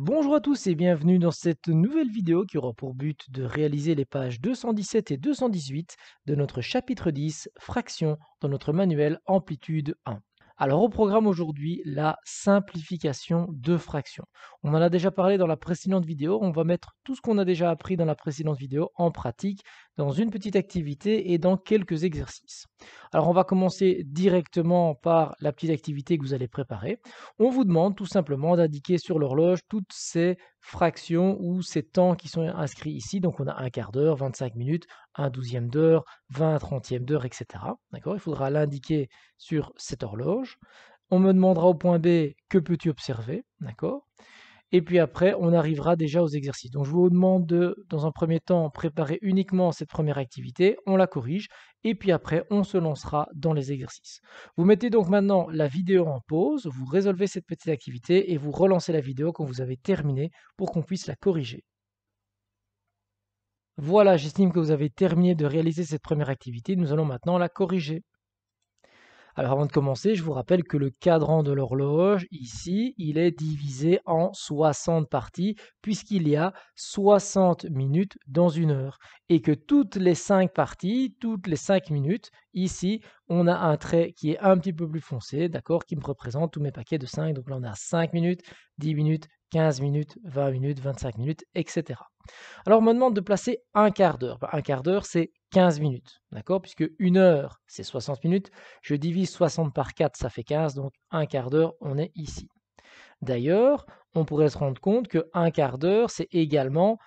Bonjour à tous et bienvenue dans cette nouvelle vidéo qui aura pour but de réaliser les pages 217 et 218 de notre chapitre 10, Fractions, dans notre manuel amplitude 1. Alors au programme aujourd'hui, la simplification de fractions. On en a déjà parlé dans la précédente vidéo, on va mettre tout ce qu'on a déjà appris dans la précédente vidéo en pratique, dans une petite activité et dans quelques exercices. Alors on va commencer directement par la petite activité que vous allez préparer. On vous demande tout simplement d'indiquer sur l'horloge toutes ces fractions ou ces temps qui sont inscrits ici. Donc on a un quart d'heure, 25 minutes, un douzième d'heure, 20 trentième d'heure, etc. D'accord Il faudra l'indiquer sur cette horloge. On me demandera au point B que peux-tu observer, d'accord et puis après, on arrivera déjà aux exercices. Donc je vous demande de, dans un premier temps, préparer uniquement cette première activité, on la corrige, et puis après, on se lancera dans les exercices. Vous mettez donc maintenant la vidéo en pause, vous résolvez cette petite activité et vous relancez la vidéo quand vous avez terminé pour qu'on puisse la corriger. Voilà, j'estime que vous avez terminé de réaliser cette première activité. Nous allons maintenant la corriger. Alors avant de commencer, je vous rappelle que le cadran de l'horloge, ici, il est divisé en 60 parties, puisqu'il y a 60 minutes dans une heure. Et que toutes les 5 parties, toutes les 5 minutes, ici, on a un trait qui est un petit peu plus foncé, d'accord, qui me représente tous mes paquets de 5. Donc là, on a 5 minutes, 10 minutes, 15 minutes, 20 minutes, 25 minutes, etc. Alors on me demande de placer un quart d'heure. Bah, un quart d'heure, c'est 15 minutes, d'accord Puisque une heure, c'est 60 minutes. Je divise 60 par 4, ça fait 15, donc un quart d'heure, on est ici. D'ailleurs, on pourrait se rendre compte qu'un quart d'heure, c'est également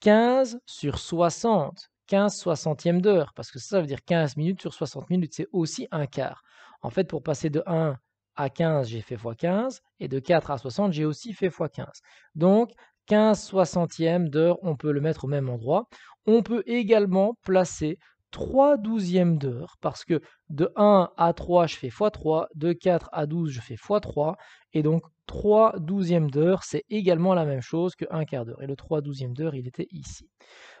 15 sur 60, 15 soixantièmes d'heure, parce que ça, ça veut dire 15 minutes sur 60 minutes, c'est aussi un quart. En fait, pour passer de 1 à 15, j'ai fait x15, et de 4 à 60, j'ai aussi fait x15. Donc 15 soixantièmes d'heure, on peut le mettre au même endroit. On peut également placer 3 douzièmes d'heure, parce que de 1 à 3, je fais x3, de 4 à 12, je fais x3, et donc 3 douzièmes d'heure, c'est également la même chose que 1 quart d'heure. Et le 3 douzièmes d'heure, il était ici.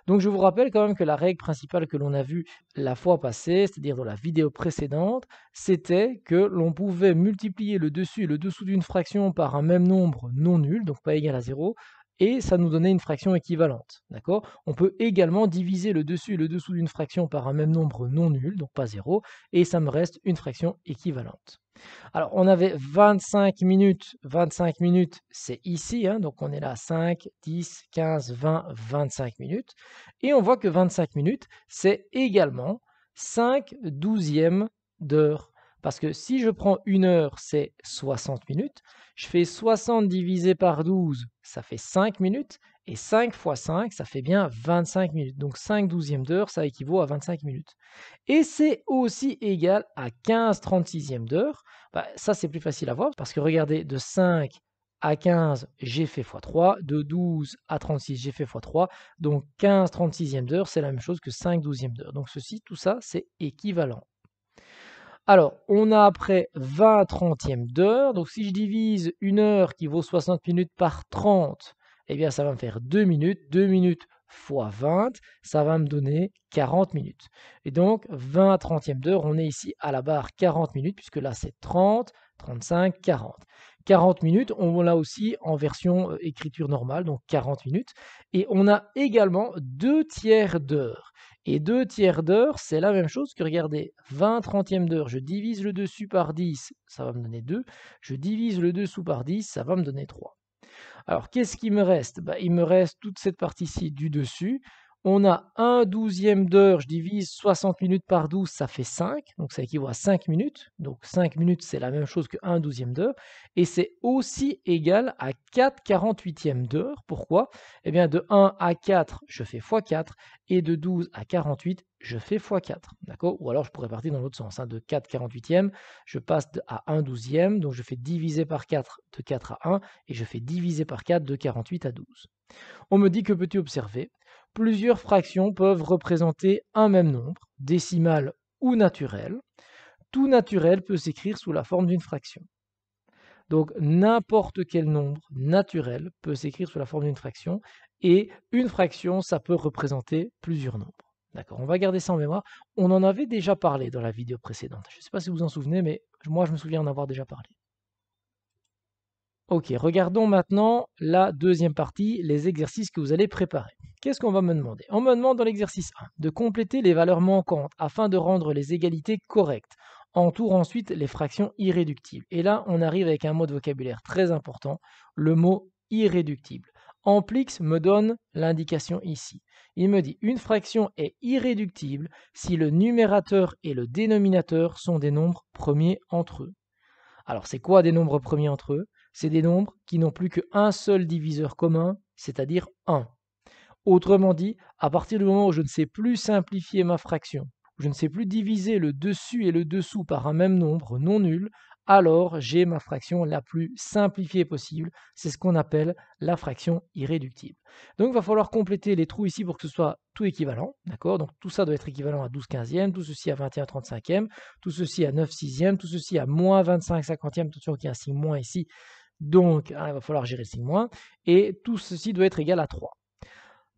Donc je vous rappelle quand même que la règle principale que l'on a vue la fois passée, c'est-à-dire dans la vidéo précédente, c'était que l'on pouvait multiplier le dessus et le dessous d'une fraction par un même nombre non nul, donc pas égal à 0, et ça nous donnait une fraction équivalente. D'accord On peut également diviser le dessus et le dessous d'une fraction par un même nombre non nul, donc pas 0, et ça me reste une fraction équivalente. Alors, on avait 25 minutes. 25 minutes, c'est ici. Hein, donc, on est là 5, 10, 15, 20, 25 minutes. Et on voit que 25 minutes, c'est également 5 douzièmes d'heure. Parce que si je prends une heure, c'est 60 minutes. Je fais 60 divisé par 12, ça fait 5 minutes. Et 5 x 5, ça fait bien 25 minutes. Donc 5 douzièmes d'heure, ça équivaut à 25 minutes. Et c'est aussi égal à 15 36e d'heure. Bah, ça, c'est plus facile à voir parce que regardez, de 5 à 15, j'ai fait x3. De 12 à 36, j'ai fait x3. Donc 15 36e d'heure, c'est la même chose que 5 douzièmes d'heure. Donc ceci, tout ça, c'est équivalent. Alors, on a après 20 30e d'heure. Donc si je divise une heure qui vaut 60 minutes par 30, eh bien ça va me faire 2 minutes. 2 minutes fois 20, ça va me donner 40 minutes. Et donc 20 30e d'heure, on est ici à la barre 40 minutes, puisque là c'est 30, 35, 40. 40 minutes, on l'a aussi en version euh, écriture normale, donc 40 minutes. Et on a également 2 tiers d'heure. Et 2 tiers d'heure, c'est la même chose que, regardez, 20 30e d'heure, je divise le dessus par 10, ça va me donner 2. Je divise le dessous par 10, ça va me donner 3. Alors, qu'est-ce qui me reste bah, Il me reste toute cette partie-ci du dessus, on a un douzième d'heure, je divise 60 minutes par 12, ça fait 5, donc ça équivaut à 5 minutes. Donc 5 minutes, c'est la même chose que 1 douzième d'heure. Et c'est aussi égal à 4 48e d'heure. Pourquoi Eh bien de 1 à 4, je fais x4, et de 12 à 48, je fais x4. D'accord Ou alors je pourrais partir dans l'autre sens. Hein. de 4 48e, je passe à 1 douzième, donc je fais diviser par 4 de 4 à 1, et je fais diviser par 4 de 48 à 12. On me dit que peux-tu observer plusieurs fractions peuvent représenter un même nombre, décimal ou naturel. Tout naturel peut s'écrire sous la forme d'une fraction. Donc n'importe quel nombre naturel peut s'écrire sous la forme d'une fraction, et une fraction, ça peut représenter plusieurs nombres. D'accord, on va garder ça en mémoire. On en avait déjà parlé dans la vidéo précédente. Je ne sais pas si vous en souvenez, mais moi je me souviens en avoir déjà parlé. Ok, regardons maintenant la deuxième partie, les exercices que vous allez préparer. Qu'est-ce qu'on va me demander On me demande dans l'exercice 1 de compléter les valeurs manquantes afin de rendre les égalités correctes. Entoure ensuite les fractions irréductibles. Et là, on arrive avec un mot de vocabulaire très important, le mot irréductible. Amplix me donne l'indication ici. Il me dit une fraction est irréductible si le numérateur et le dénominateur sont des nombres premiers entre eux. Alors c'est quoi des nombres premiers entre eux c'est des nombres qui n'ont plus qu'un seul diviseur commun, c'est-à-dire 1. Autrement dit, à partir du moment où je ne sais plus simplifier ma fraction, où je ne sais plus diviser le dessus et le dessous par un même nombre non nul, alors j'ai ma fraction la plus simplifiée possible. C'est ce qu'on appelle la fraction irréductible. Donc il va falloir compléter les trous ici pour que ce soit tout équivalent. D'accord Donc tout ça doit être équivalent à 12 quinzièmes, tout ceci à 21 35e, tout ceci à 9 sixièmes, tout ceci à moins 25 e Attention qu'il y a un signe moins ici, donc, ah, il va falloir gérer 6 moins. Et tout ceci doit être égal à 3.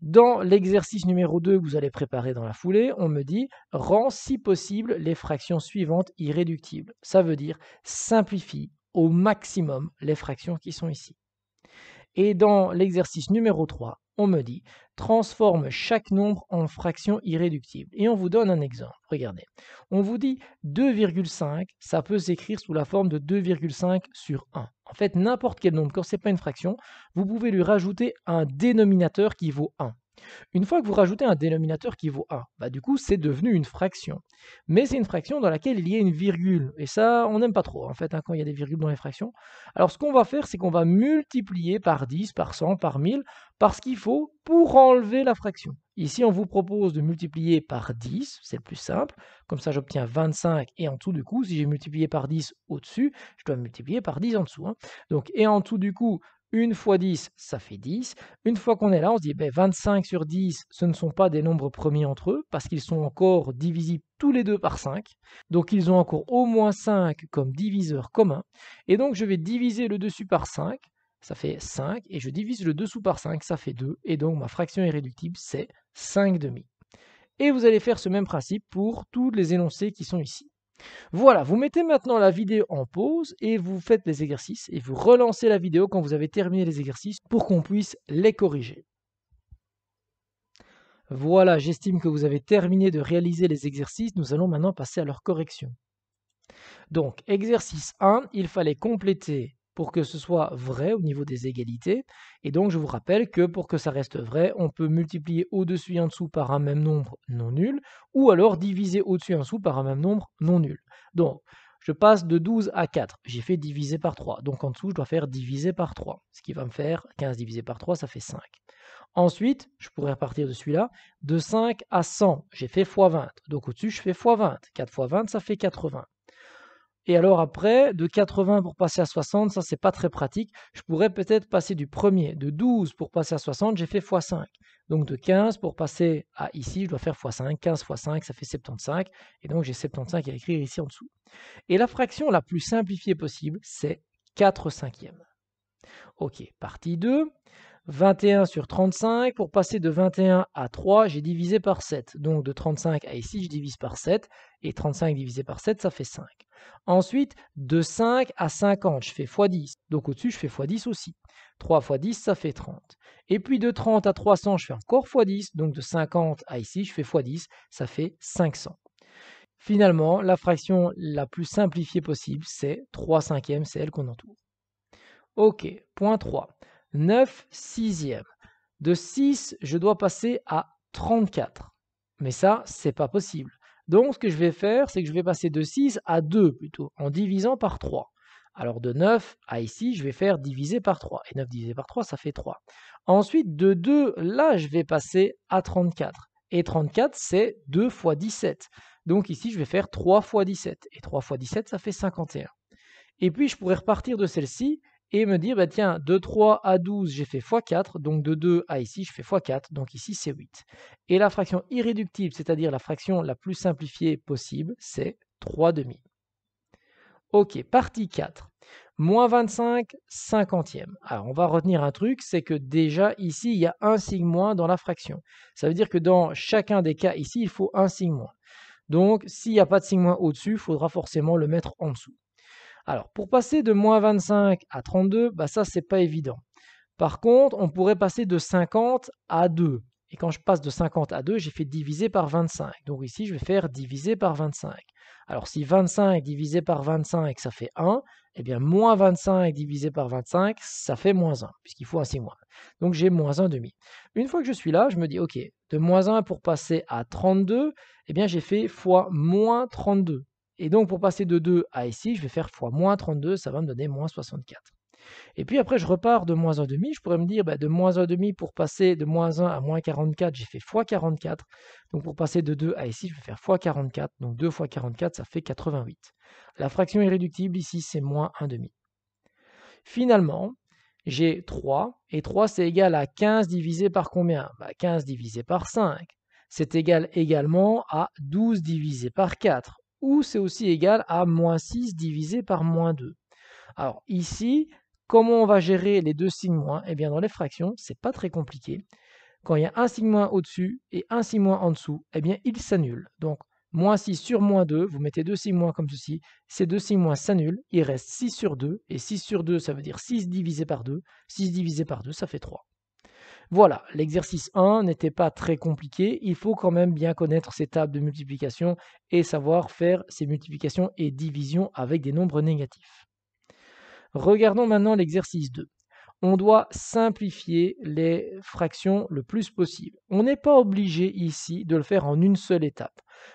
Dans l'exercice numéro 2 que vous allez préparer dans la foulée, on me dit « rend si possible les fractions suivantes irréductibles ». Ça veut dire simplifie au maximum les fractions qui sont ici. Et dans l'exercice numéro 3, on me dit transforme chaque nombre en fraction irréductible. Et on vous donne un exemple. Regardez. On vous dit 2,5, ça peut s'écrire sous la forme de 2,5 sur 1. En fait, n'importe quel nombre, quand ce n'est pas une fraction, vous pouvez lui rajouter un dénominateur qui vaut 1. Une fois que vous rajoutez un dénominateur qui vaut 1, bah du coup c'est devenu une fraction. Mais c'est une fraction dans laquelle il y a une virgule. Et ça, on n'aime pas trop en fait hein, quand il y a des virgules dans les fractions. Alors ce qu'on va faire, c'est qu'on va multiplier par 10, par 100, par 1000, par ce qu'il faut pour enlever la fraction. Ici, on vous propose de multiplier par 10, c'est le plus simple. Comme ça, j'obtiens 25 et en dessous du coup, si j'ai multiplié par 10 au-dessus, je dois multiplier par 10 en dessous. Hein. Donc, et en dessous du coup, 1 fois 10, ça fait 10. Une fois qu'on est là, on se dit 25 ben, sur 10, ce ne sont pas des nombres premiers entre eux, parce qu'ils sont encore divisibles tous les deux par 5. Donc ils ont encore au moins 5 comme diviseur commun. Et donc je vais diviser le dessus par 5, ça fait 5, et je divise le dessous par 5, ça fait 2. Et donc ma fraction irréductible, c'est 5 demi. Et vous allez faire ce même principe pour tous les énoncés qui sont ici. Voilà, vous mettez maintenant la vidéo en pause et vous faites les exercices et vous relancez la vidéo quand vous avez terminé les exercices pour qu'on puisse les corriger. Voilà, j'estime que vous avez terminé de réaliser les exercices. Nous allons maintenant passer à leur correction. Donc, exercice 1, il fallait compléter pour que ce soit vrai au niveau des égalités. Et donc je vous rappelle que pour que ça reste vrai, on peut multiplier au-dessus et en dessous par un même nombre non nul, ou alors diviser au-dessus et en dessous par un même nombre non nul. Donc je passe de 12 à 4, j'ai fait diviser par 3, donc en dessous je dois faire diviser par 3, ce qui va me faire 15 divisé par 3, ça fait 5. Ensuite, je pourrais repartir de celui-là. De 5 à 100, j'ai fait x20. Donc au-dessus, je fais x20. 4 x 20, ça fait 80. Et alors après, de 80 pour passer à 60, ça c'est pas très pratique. Je pourrais peut-être passer du premier, de 12 pour passer à 60, j'ai fait x5. Donc de 15 pour passer à ici, je dois faire x5, 15 x5, ça fait 75. Et donc j'ai 75 à écrire ici en dessous. Et la fraction la plus simplifiée possible, c'est 4 cinquièmes. Ok, partie 2. 21 sur 35, pour passer de 21 à 3, j'ai divisé par 7. Donc de 35 à ici, je divise par 7, et 35 divisé par 7, ça fait 5. Ensuite, de 5 à 50, je fais x10. Donc au-dessus, je fais x10 aussi. 3 x 10, ça fait 30. Et puis de 30 à 300, je fais encore x10. Donc de 50 à ici, je fais x10, ça fait 500. Finalement, la fraction la plus simplifiée possible, c'est 3 cinquièmes, c'est elle qu'on entoure. Ok, point 3. 9 sixièmes. De 6, je dois passer à 34. Mais ça, ce n'est pas possible. Donc, ce que je vais faire, c'est que je vais passer de 6 à 2 plutôt, en divisant par 3. Alors, de 9 à ici, je vais faire diviser par 3. Et 9 divisé par 3, ça fait 3. Ensuite, de 2, là, je vais passer à 34. Et 34, c'est 2 fois 17. Donc ici, je vais faire 3 fois 17. Et 3 fois 17, ça fait 51. Et puis, je pourrais repartir de celle-ci et me dire, bah, tiens, de 3 à 12, j'ai fait x4, donc de 2 à ici, je fais x4, donc ici, c'est 8. Et la fraction irréductible, c'est-à-dire la fraction la plus simplifiée possible, c'est 3 demi. Ok, partie 4. Moins 25, cinquantième. Alors, on va retenir un truc, c'est que déjà ici, il y a un signe moins dans la fraction. Ça veut dire que dans chacun des cas ici, il faut un signe moins. Donc, s'il n'y a pas de signe moins au-dessus, il faudra forcément le mettre en dessous. Alors, pour passer de moins 25 à 32, bah ça, n'est pas évident. Par contre, on pourrait passer de 50 à 2. Et quand je passe de 50 à 2, j'ai fait diviser par 25. Donc ici, je vais faire diviser par 25. Alors si 25 divisé par 25, ça fait 1, eh bien moins 25 divisé par 25, ça fait moins 1, puisqu'il faut un moins. Donc j'ai moins 1 demi. Une fois que je suis là, je me dis, ok, de moins 1 pour passer à 32, eh bien j'ai fait fois moins 32. Et donc pour passer de 2 à ici, je vais faire fois moins 32, ça va me donner moins 64. Et puis après, je repars de moins 1,5. Je pourrais me dire, bah, de moins 1,5 pour passer de moins 1 à moins 44, j'ai fait fois 44. Donc pour passer de 2 à ici, je vais faire fois 44. Donc 2 fois 44, ça fait 88. La fraction irréductible ici, c'est moins 1,5. Finalement, j'ai 3. Et 3, c'est égal à 15 divisé par combien 15 bah, divisé par 5. C'est égal également à 12 divisé par 4 ou c'est aussi égal à moins 6 divisé par moins 2. Alors ici, comment on va gérer les deux signes moins Eh bien dans les fractions, ce n'est pas très compliqué. Quand il y a un signe moins au-dessus et un signe moins en dessous, eh bien ils s'annulent. Donc moins 6 sur moins 2, vous mettez deux signes moins comme ceci, ces deux signes moins s'annulent, il reste 6 sur 2, et 6 sur 2 ça veut dire 6 divisé par 2, 6 divisé par 2 ça fait 3. Voilà, l'exercice 1 n'était pas très compliqué. Il faut quand même bien connaître ces tables de multiplication et savoir faire ces multiplications et divisions avec des nombres négatifs. Regardons maintenant l'exercice 2 on doit simplifier les fractions le plus possible. On n'est pas obligé ici de le faire en une seule étape.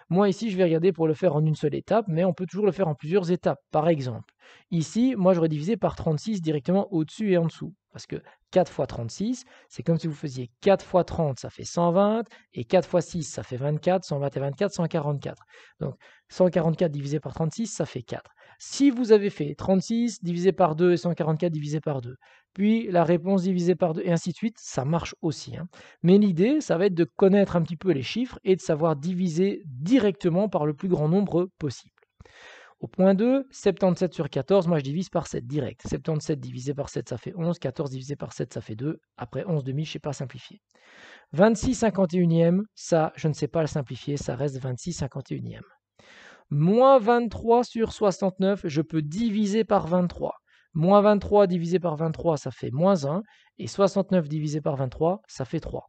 Moi ici, je vais regarder pour le faire en une seule étape, mais on peut toujours le faire en plusieurs étapes. Par exemple, Ici, moi, j'aurais divisé par 36 directement au-dessus et en dessous. Parce que 4 fois 36, c'est comme si vous faisiez 4 fois 30, ça fait 120, et 4 fois 6, ça fait 24, 120 et 24, 144. Donc 144 divisé par 36, ça fait 4. Si vous avez fait 36 divisé par 2 et 144 divisé par 2, puis la réponse divisée par 2, et ainsi de suite, ça marche aussi. Hein. Mais l'idée, ça va être de connaître un petit peu les chiffres et de savoir diviser directement par le plus grand nombre possible. Au point 2, 77 sur 14, moi je divise par 7 direct. 77 divisé par 7, ça fait 11. 14 divisé par 7, ça fait 2. Après 11 demi, je ne sais pas simplifier. 26 51e, ça, je ne sais pas le simplifier, ça reste 26 51e. Moins 23 sur 69, je peux diviser par 23. Moins 23 divisé par 23, ça fait moins 1. Et 69 divisé par 23, ça fait 3.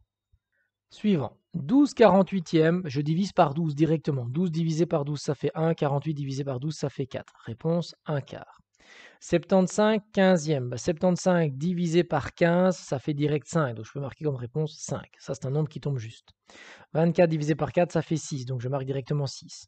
Suivant. 12 48e, je divise par 12 directement. 12 divisé par 12, ça fait 1. 48 divisé par 12, ça fait 4. Réponse 1 quart. 75 15e. 75 divisé par 15, ça fait direct 5. Donc je peux marquer comme réponse 5. Ça, c'est un nombre qui tombe juste. 24 divisé par 4, ça fait 6. Donc je marque directement 6.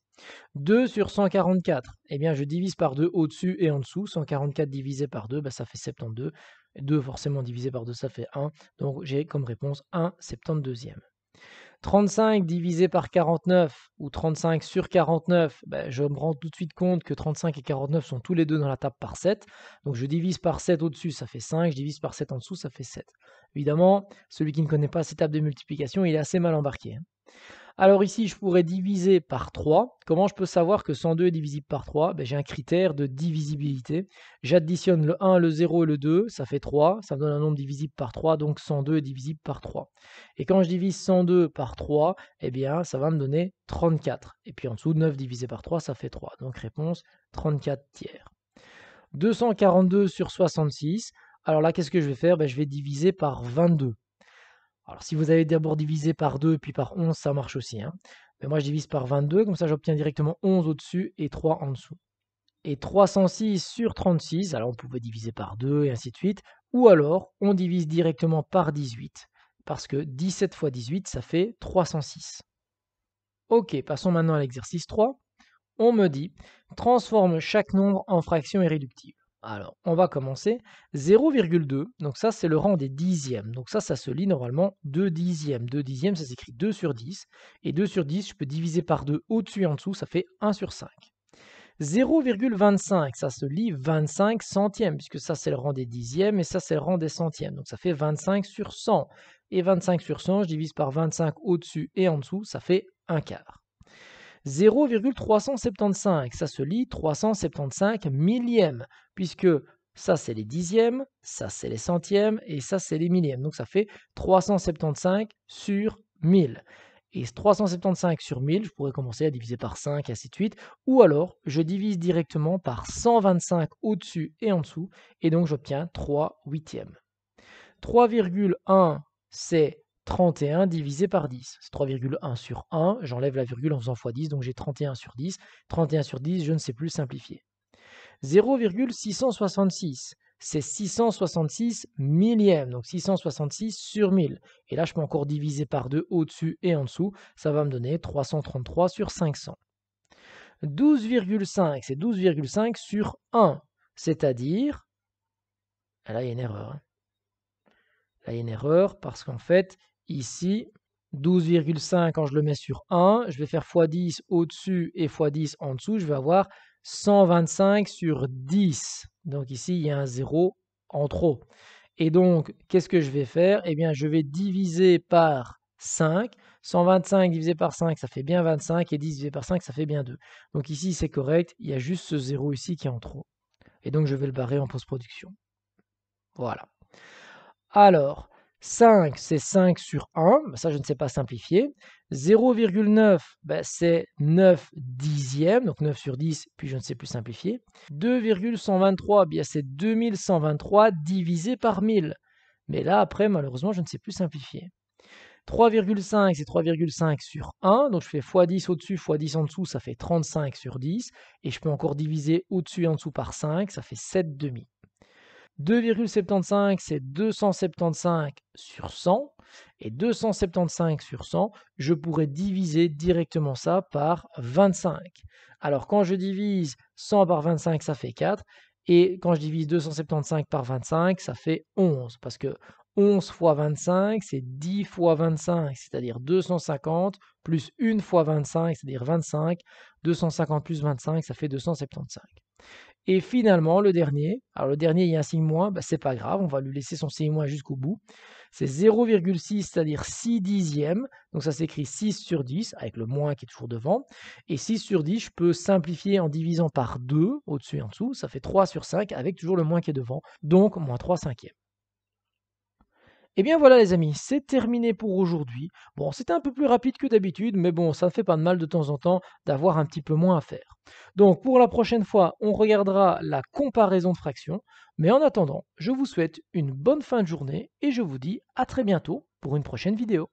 2 sur 144. Eh bien, je divise par 2 au-dessus et en dessous. 144 divisé par 2, bah, ça fait 72. 2 forcément divisé par 2, ça fait 1. Donc j'ai comme réponse 1 72e. 35 divisé par 49 ou 35 sur 49, ben, je me rends tout de suite compte que 35 et 49 sont tous les deux dans la table par 7. Donc je divise par 7 au-dessus, ça fait 5, je divise par 7 en dessous, ça fait 7. Évidemment, celui qui ne connaît pas cette table de multiplication, il est assez mal embarqué. Hein. Alors ici, je pourrais diviser par 3. Comment je peux savoir que 102 est divisible par 3 ben, J'ai un critère de divisibilité. J'additionne le 1, le 0 et le 2, ça fait 3. Ça me donne un nombre divisible par 3, donc 102 est divisible par 3. Et quand je divise 102 par 3, eh bien, ça va me donner 34. Et puis en dessous, 9 divisé par 3, ça fait 3. Donc réponse 34 tiers. 242 sur 66. Alors là, qu'est-ce que je vais faire ben, Je vais diviser par 22. Alors si vous avez d'abord divisé par 2 puis par 11, ça marche aussi. Hein. Mais moi je divise par 22, comme ça j'obtiens directement 11 au-dessus et 3 en dessous. Et 306 sur 36, alors on pouvait diviser par 2 et ainsi de suite. Ou alors on divise directement par 18, parce que 17 fois 18, ça fait 306. Ok, passons maintenant à l'exercice 3. On me dit, transforme chaque nombre en fraction irréductible. Alors, on va commencer. 0,2, donc ça c'est le rang des dixièmes. Donc ça, ça se lit normalement 2 dixièmes. 2 dixièmes, ça s'écrit 2 sur 10. Et 2 sur 10, je peux diviser par 2 au-dessus et en dessous, ça fait 1 sur 5. 0,25, ça se lit 25 centièmes, puisque ça c'est le rang des dixièmes et ça c'est le rang des centièmes. Donc ça fait 25 sur 100. Et 25 sur 100, je divise par 25 au-dessus et en dessous, ça fait 1 quart. 0,375. Ça se lit 375 millièmes, puisque ça c'est les dixièmes, ça c'est les centièmes et ça c'est les millièmes. Donc ça fait 375 sur 1000. Et 375 sur 1000, je pourrais commencer à diviser par 5 et ainsi de suite. Ou alors, je divise directement par 125 au-dessus et en dessous, et donc j'obtiens 3 huitièmes. 3,1, c'est 31 divisé par 10. C'est 3,1 sur 1, j'enlève la virgule en faisant x 10, donc j'ai 31 sur 10. 31 sur 10, je ne sais plus simplifier. 0,666, c'est 666 millièmes, donc 666 sur 1000. Et là, je peux encore diviser par 2 au-dessus et en dessous, ça va me donner 333 sur 500. 12,5, c'est 12,5 sur 1, c'est-à-dire... Ah là, il y a une erreur. Hein. Là, il y a une erreur parce qu'en fait, ici. 12,5 quand je le mets sur 1, je vais faire x10 au-dessus et x10 en dessous, je vais avoir 125 sur 10. Donc ici, il y a un 0 en trop. Et donc, qu'est-ce que je vais faire Eh bien, je vais diviser par 5. 125 divisé par 5, ça fait bien 25, et 10 divisé par 5, ça fait bien 2. Donc ici, c'est correct, il y a juste ce 0 ici qui est en trop. Et donc, je vais le barrer en post-production. Voilà. Alors, 5, c'est 5 sur 1, ça je ne sais pas simplifier. 0,9, ben, c'est 9 dixièmes, donc 9 sur 10, puis je ne sais plus simplifier. 2,123, c'est 2123 divisé par 1000. Mais là, après, malheureusement, je ne sais plus simplifier. 3,5, c'est 3,5 sur 1, donc je fais x10 au-dessus, x10 en dessous, ça fait 35 sur 10, et je peux encore diviser au-dessus et en dessous par 5, ça fait 7,5. 2,75 c'est 275 sur 100 et 275 sur 100, je pourrais diviser directement ça par 25. Alors quand je divise 100 par 25, ça fait 4 et quand je divise 275 par 25, ça fait 11 parce que 11 fois 25, c'est 10 fois 25, c'est-à-dire 250 plus 1 fois 25, c'est-à-dire 25. 250 plus 25, ça fait 275. Et finalement, le dernier, alors le dernier, il y a un signe moins, bah, c'est pas grave, on va lui laisser son signe moins jusqu'au bout. C'est 0,6, c'est-à-dire 6 dixièmes. Donc ça s'écrit 6 sur 10, avec le moins qui est toujours devant. Et 6 sur 10, je peux simplifier en divisant par 2, au-dessus et en dessous. Ça fait 3 sur 5, avec toujours le moins qui est devant. Donc moins 3 cinquièmes. Et eh bien voilà les amis, c'est terminé pour aujourd'hui. Bon, c'était un peu plus rapide que d'habitude, mais bon, ça ne fait pas de mal de temps en temps d'avoir un petit peu moins à faire. Donc pour la prochaine fois, on regardera la comparaison de fractions. Mais en attendant, je vous souhaite une bonne fin de journée et je vous dis à très bientôt pour une prochaine vidéo.